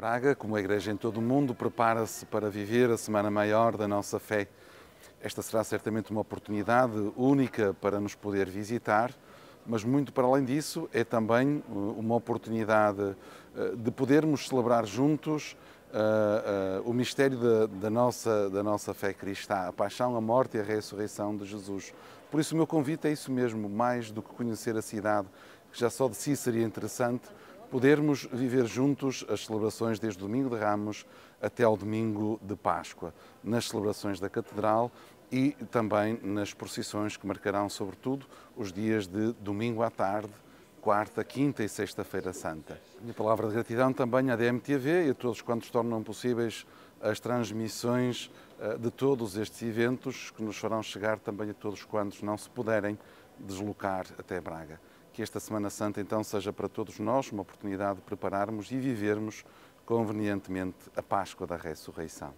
Braga, como a Igreja em todo o mundo, prepara-se para viver a Semana Maior da nossa fé. Esta será certamente uma oportunidade única para nos poder visitar, mas muito para além disso, é também uh, uma oportunidade uh, de podermos celebrar juntos uh, uh, o mistério da, da, nossa, da nossa fé cristã, a paixão, a morte e a ressurreição de Jesus. Por isso, o meu convite é isso mesmo, mais do que conhecer a cidade, que já só de si seria interessante podermos viver juntos as celebrações desde o domingo de Ramos até ao domingo de Páscoa, nas celebrações da Catedral e também nas procissões que marcarão, sobretudo, os dias de domingo à tarde, quarta, quinta e sexta-feira santa. Minha palavra de gratidão também à DMTV e a todos quantos tornam possíveis as transmissões eh, de todos estes eventos que nos farão chegar também a todos quantos não se puderem deslocar até Braga que esta Semana Santa então seja para todos nós uma oportunidade de prepararmos e vivermos convenientemente a Páscoa da Ressurreição.